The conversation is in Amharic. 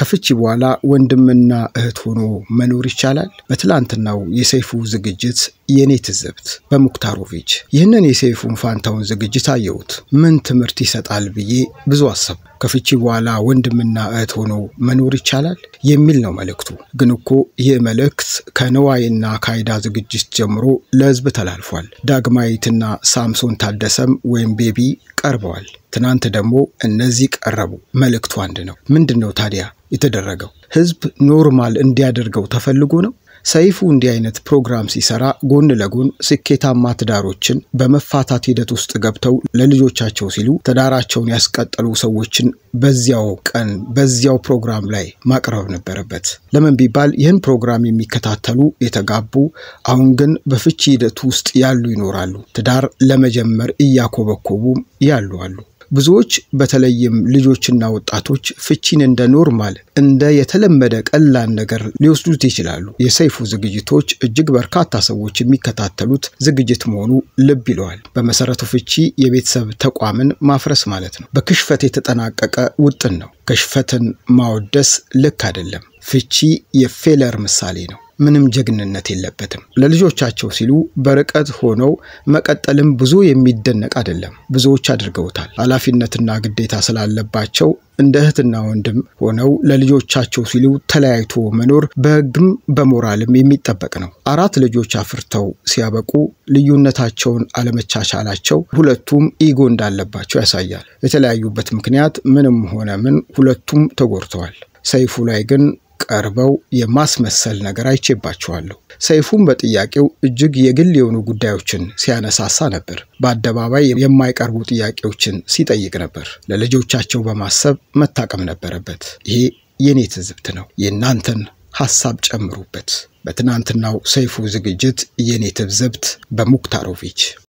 ከፍቺ በኋላ ወንድምና እህት ሆኖ መኖር ይቻላል? በትላንትናው የሰይፉ ዝግጅት የኔ ትዝብት በሙክታሮቪች ይህንን የሰይፉን ፋንታውን ዝግጅት አየሁት። ምን ትምህርት ይሰጣል ብዬ ብዙ አሰብ። ከፍቺ በኋላ ወንድምና እህት ሆኖ መኖር ይቻላል የሚል ነው መልእክቱ። ግን እኮ ይህ መልእክት ከነዋይና ካይዳ ዝግጅት ጀምሮ ለህዝብ ተላልፏል። ዳግማዊትና ሳምሶን ታደሰም ወይም ቤቢ ቀርበዋል። ትናንት ደግሞ እነዚህ ቀረቡ። መልእክቱ አንድ ነው። ምንድን ነው ታዲያ የተደረገው? ህዝብ ኖርማል እንዲያደርገው ተፈልጎ ነው? ሰይፉ እንዲህ አይነት ፕሮግራም ሲሰራ ጎን ለጎን ስኬታማ ትዳሮችን በመፋታት ሂደት ውስጥ ገብተው ለልጆቻቸው ሲሉ ትዳራቸውን ያስቀጠሉ ሰዎችን በዚያው ቀን በዚያው ፕሮግራም ላይ ማቅረብ ነበረበት። ለምን ቢባል ይህን ፕሮግራም የሚከታተሉ የተጋቡ አሁን ግን በፍቺ ሂደት ውስጥ ያሉ ይኖራሉ። ትዳር ለመጀመር እያኮበኮቡም ያሉ አሉ። ብዙዎች በተለይም ልጆችና ወጣቶች ፍቺን እንደ ኖርማል እንደ የተለመደ ቀላል ነገር ሊወስዱት ይችላሉ። የሰይፉ ዝግጅቶች እጅግ በርካታ ሰዎች የሚከታተሉት ዝግጅት መሆኑ ልብ ይለዋል። በመሰረቱ ፍቺ የቤተሰብ ተቋምን ማፍረስ ማለት ነው። በክሽፈት የተጠናቀቀ ውጥን ነው። ክሽፈትን ማወደስ ልክ አይደለም። ፍቺ የፌለር ምሳሌ ነው። ምንም ጀግንነት የለበትም። ለልጆቻቸው ሲሉ በርቀት ሆነው መቀጠልም ብዙ የሚደነቅ አይደለም። ብዙዎች አድርገውታል። ኃላፊነትና ግዴታ ስላለባቸው እንደ እህትና ወንድም ሆነው ለልጆቻቸው ሲሉ ተለያይቶ መኖር በሕግም በሞራልም የሚጠበቅ ነው። አራት ልጆች አፍርተው ሲያበቁ ልዩነታቸውን አለመቻቻላቸው ሁለቱም ኢጎ እንዳለባቸው ያሳያል። የተለያዩበት ምክንያት ምንም ሆነ ምን ሁለቱም ተጎድተዋል። ሰይፉ ላይ ግን ቀርበው የማስመሰል ነገር አይቼባቸዋለሁ። ሰይፉም በጥያቄው እጅግ የግል የሆኑ ጉዳዮችን ሲያነሳሳ ነበር። በአደባባይ የማይቀርቡ ጥያቄዎችን ሲጠይቅ ነበር። ለልጆቻቸው በማሰብ መታቀም ነበረበት። ይሄ የኔ ትዝብት ነው። የእናንተን ሀሳብ ጨምሩበት። በትናንትናው ሰይፉ ዝግጅት የኔ ትዝብት በሙክታሮቪች